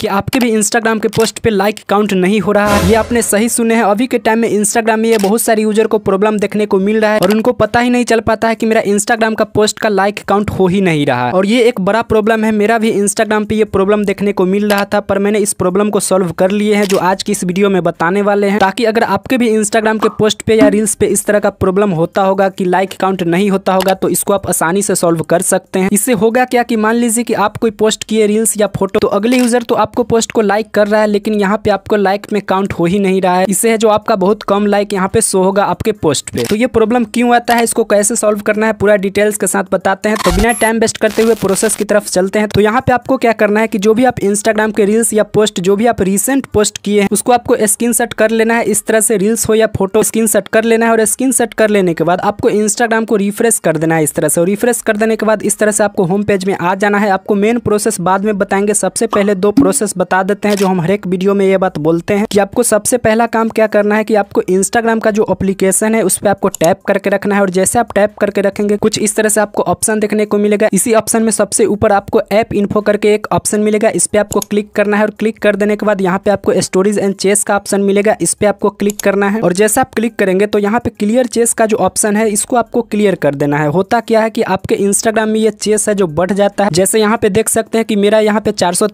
कि आपके भी इंस्टाग्राम के पोस्ट पे लाइक काउंट नहीं हो रहा है ये आपने सही सुने हैं अभी के टाइम में इंस्टाग्राम में ये बहुत सारे यूजर को प्रॉब्लम देखने को मिल रहा है और उनको पता ही नहीं चल पाता है कि मेरा इंस्टाग्राम का पोस्ट का लाइक काउंट हो ही नहीं रहा और ये एक बड़ा प्रॉब्लम है मेरा भी इंस्टाग्राम पे ये प्रॉब्लम देखने को मिल रहा था पर मैंने इस प्रॉब्लम को सोल्व कर लिए है जो आज की इस वीडियो में बताने वाले हैं ताकि अगर आपके भी इंस्टाग्राम के पोस्ट पे या रील्स पे इस तरह का प्रॉब्लम होता होगा की लाइक काउंट नहीं होता होगा तो इसको आप आसानी से सॉल्व कर सकते हैं इससे होगा क्या की मान लीजिए की आप कोई पोस्ट किए रील्स या फोटो तो अगले यूजर तो आपको पोस्ट को लाइक कर रहा है लेकिन यहाँ पे आपको लाइक में काउंट हो ही नहीं रहा है इससे है जो आपका बहुत कम लाइक यहाँ पे शो होगा आपके पोस्ट पे तो ये प्रॉब्लम क्यों आता है इसको कैसे सॉल्व करना है पूरा डिटेल्स के साथ बताते हैं तो बिना टाइम वेस्ट करते हुए प्रोसेस की तरफ चलते हैं तो यहाँ पे आपको क्या करना है की जो भी आप इंस्टाग्राम के रील्स या पोस्ट जो भी आप रिसेंट पोस्ट किए हैं उसको आपको स्क्रीन कर लेना है इस तरह से रील्स हो या फोटो स्क्रीन कर लेना है और स्क्रीन कर लेने के बाद आपको इंस्टाग्राम को रिफ्रेश कर देना है इस तरह से और रिफ्रेश कर देने के बाद इस तरह से आपको होम पेज में आ जाना है आपको मेन प्रोसेस बाद में बताएंगे सबसे पहले दो प्रोसेस प्रोसेस बता देते हैं जो हम हर एक वीडियो में ये बात बोलते हैं कि आपको सबसे पहला काम क्या करना है कि आपको इंस्टाग्राम का जो एप्लीकेशन है उस पर आपको टैप करके रखना है और जैसे आप टैप करके रखेंगे कुछ इस तरह से आपको ऑप्शन देखने को मिलेगा इसी ऑप्शन में सबसे ऊपर आपको ऐप इन्फो करके एक ऑप्शन मिलेगा इस पर आपको क्लिक करना है और क्लिक कर देने के बाद यहाँ पे आपको स्टोरीज एंड चेस का ऑप्शन मिलेगा इस पर आपको क्लिक करना है और जैसे आप क्लिक करेंगे तो यहाँ पे क्लियर चेस का जो ऑप्शन है इसको आपको क्लियर कर देना है होता क्या है कि आपके इंस्टाग्राम में ये चेस है जो बढ़ जाता है जैसे यहाँ पे देख सकते हैं कि मेरा यहाँ पे चार सौ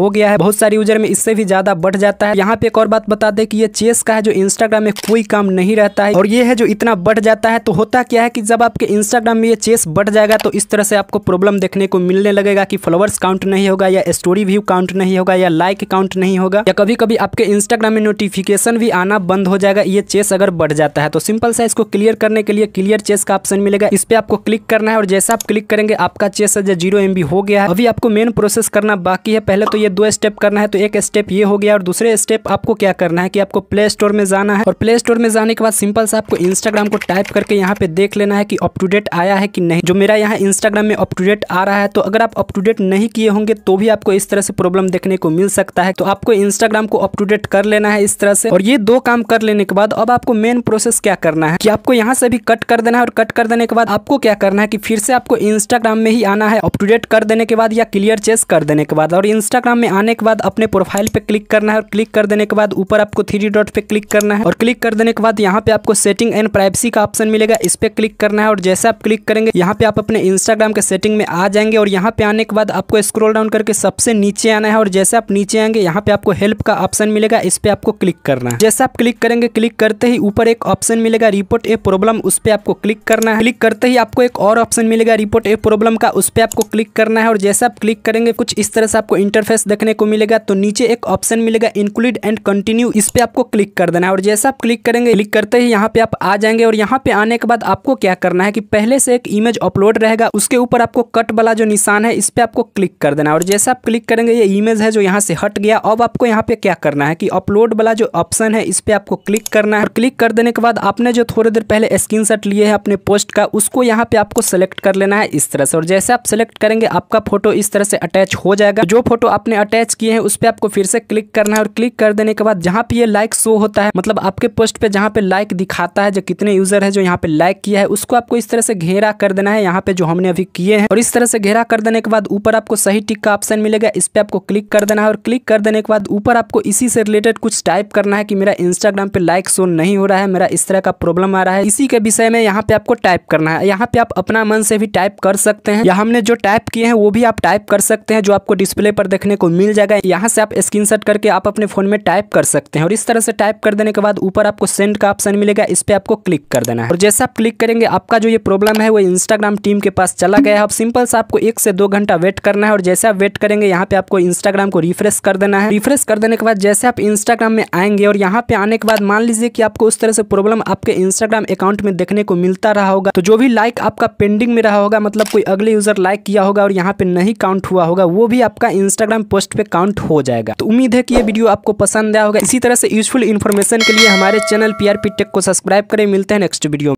हो हो गया है बहुत सारे यूजर में इससे भी ज्यादा बढ़ जाता है यहाँ पे एक और बात बता दे कि ये चेस का है जो इंस्टाग्राम में कोई काम नहीं रहता है और ये है जो इतना बढ़ जाता है तो होता क्या है कि जब आपके इंस्टाग्राम में ये चेस बढ़ जाएगा तो इस तरह से आपको प्रॉब्लम देखने को मिलने लगेगा कि फॉलोअर्स काउंट नहीं होगा या स्टोरी व्यू काउंट नहीं होगा या लाइक काउंट नहीं होगा या कभी कभी आपके इंस्टाग्राम में नोटिफिकेशन भी आना बंद हो जाएगा ये चेस अगर बढ़ जाता है तो सिंपल सा इसको क्लियर करने के लिए क्लियर चेस का ऑप्शन मिलेगा इस पर आपको क्लिक करना है और जैसा आप क्लिक करेंगे आपका चेस जीरो एमबी हो गया है अभी आपको मेन प्रोसेस करना बाकी है पहले तो ये दो स्टेप करना है तो एक स्टेप ये हो गया और दूसरे स्टेप आपको क्या करना है कि आपको प्ले स्टोर में जाना है और प्ले स्टोर में जाने के बाद सिंपल से आपको इंस्टाग्राम को टाइप करके यहाँ पे देख लेना है कि अप टू डेट आया है कि नहीं जो मेरा यहाँ इंस्टाग्राम में अप टू डेट आ रहा है तो अगर आप अप टू डेट नहीं किए होंगे तो भी आपको इस तरह से प्रॉब्लम देखने को मिल सकता है तो आपको इंस्टाग्राम को अप टू डेट कर लेना है इस तरह से और ये दो काम कर लेने के बाद अब आपको मेन प्रोसेस क्या करना है कि आपको यहाँ से भी कट कर देना है और कट कर देने के बाद आपको क्या करना है कि फिर से आपको इंस्टाग्राम में ही आना है अप टू डेट कर देने के बाद या क्लियर चेस कर देने के बाद और इंस्टाग्राम में आने के बाद अपने प्रोफाइल पे क्लिक करना है और क्लिक कर देने के बाद ऊपर आपको थ्री डॉट पे क्लिक करना है और क्लिक कर देने के बाद यहाँ पे आपको सेटिंग एंड प्राइवेसी का ऑप्शन मिलेगा इस पे क्लिक करना है और जैसे आप क्लिक करेंगे यहाँ पे आप अपने इंस्टाग्राम के सेटिंग में आ जाएंगे और यहाँ पे आने के बाद आपको स्क्रोल डाउन करके सबसे नीचे आना है और जैसे आप नीचे आएंगे यहाँ पे आपको हेल्प का ऑप्शन मिलेगा इस पर आपको क्लिक करना है जैसे आप क्लिक करेंगे क्लिक करते ही ऊपर एक ऑप्शन मिलेगा रिपोर्ट ए प्रॉब्लम उस पर आपको क्लिक करना है क्लिक करते ही आपको एक और ऑप्शन मिलेगा रिपोर्ट ए प्रॉब्लम का उस पर आपको क्लिक करना है और जैसे आप क्लिक करेंगे कुछ इस तरह से आपको इंटरफेस देखने को मिलेगा तो नीचे एक ऑप्शन मिलेगा इंक्लूड एंड कंटिन्यू इस पर आपको क्लिक कर देना है और जैसा आप क्लिक करेंगे क्लिक करते ही यहाँ पे आप आ जाएंगे और यहाँ पे आने के बाद आपको क्या करना है कि पहले से एक इमेज अपलोड रहेगा उसके ऊपर आपको कट वाला जो निशान है इस पर आपको क्लिक कर देना है और जैसा आप क्लिक करेंगे ये इमेज है जो यहाँ से हट गया अब आपको यहाँ पे क्या करना है कि अपलोड वाला जो ऑप्शन है इस पर आपको क्लिक करना है और क्लिक कर देने के बाद आपने जो थोड़ी देर पहले स्क्रीन लिए है अपने पोस्ट का उसको यहाँ पे आपको सेलेक्ट कर लेना है इस तरह से और जैसे आप सेलेक्ट करेंगे आपका फोटो इस तरह से अटैच हो जाएगा जो फोटो आपने अटैच किए हैं उस पर आपको फिर से क्लिक करना है और क्लिक कर देने के बाद जहाँ पे ये लाइक शो होता है मतलब आपके पोस्ट पे जहाँ पे लाइक दिखाता है जो कितने यूजर है जो यहाँ पे लाइक किया है उसको आपको इस तरह से घेरा कर देना है यहाँ पे जो हमने अभी किए हैं और इस तरह से घेरा कर देने के बाद ऊपर आपको सही टिक का ऑप्शन मिलेगा इस पर आपको क्लिक कर देना है और क्लिक कर देने के बाद ऊपर आपको इसी से रिलेटेड कुछ टाइप करना है कि मेरा इंस्टाग्राम पे लाइक शो नहीं हो रहा है मेरा इस तरह का प्रॉब्लम आ रहा है इसी के विषय में यहाँ पे आपको टाइप करना है यहाँ पे आप अपना मन से भी टाइप कर सकते हैं या हमने जो टाइप किए हैं वो भी आप टाइप कर सकते हैं जो आपको डिस्प्ले पर देखने को मिल जाएगा यहाँ से आप स्क्रीन करके आप अपने फ़ोन में टाइप कर सकते हैं और इस तरह से टाइप कर देने के बाद ऊपर आपको सेंड का ऑप्शन मिलेगा इस पर आपको क्लिक कर देना है और जैसे आप क्लिक करेंगे आपका जो ये प्रॉब्लम है वो इंस्टाग्राम टीम के पास चला गया है अब सिंपल से आपको एक से दो घंटा वेट करना है और जैसे आप वेट करेंगे यहाँ पे आपको इंस्टाग्राम को रिफ्रेश कर देना है रिफ्रेश कर देने के बाद जैसे आप इंस्टाग्राम में आएंगे और यहाँ पे आने के बाद मान लीजिए कि आपको उस तरह से प्रॉब्लम आपके इंस्टाग्राम अकाउंट में देखने को मिलता रहा होगा तो जो भी लाइक आपका पेंडिंग में रहा होगा मतलब कोई अगले यूजर लाइक किया होगा और यहाँ पे नहीं काउंट हुआ होगा वो भी आपका इंस्टाग्राम पोस्ट पे काउंट हो जाएगा तो उम्मीद है कि ये वीडियो आपको पसंद आया होगा इसी तरह से यूजफुल इन्फॉर्मेशन के लिए हमारे चैनल पीआरपी टेक को सब्सक्राइब करें मिलते हैं नेक्स्ट वीडियो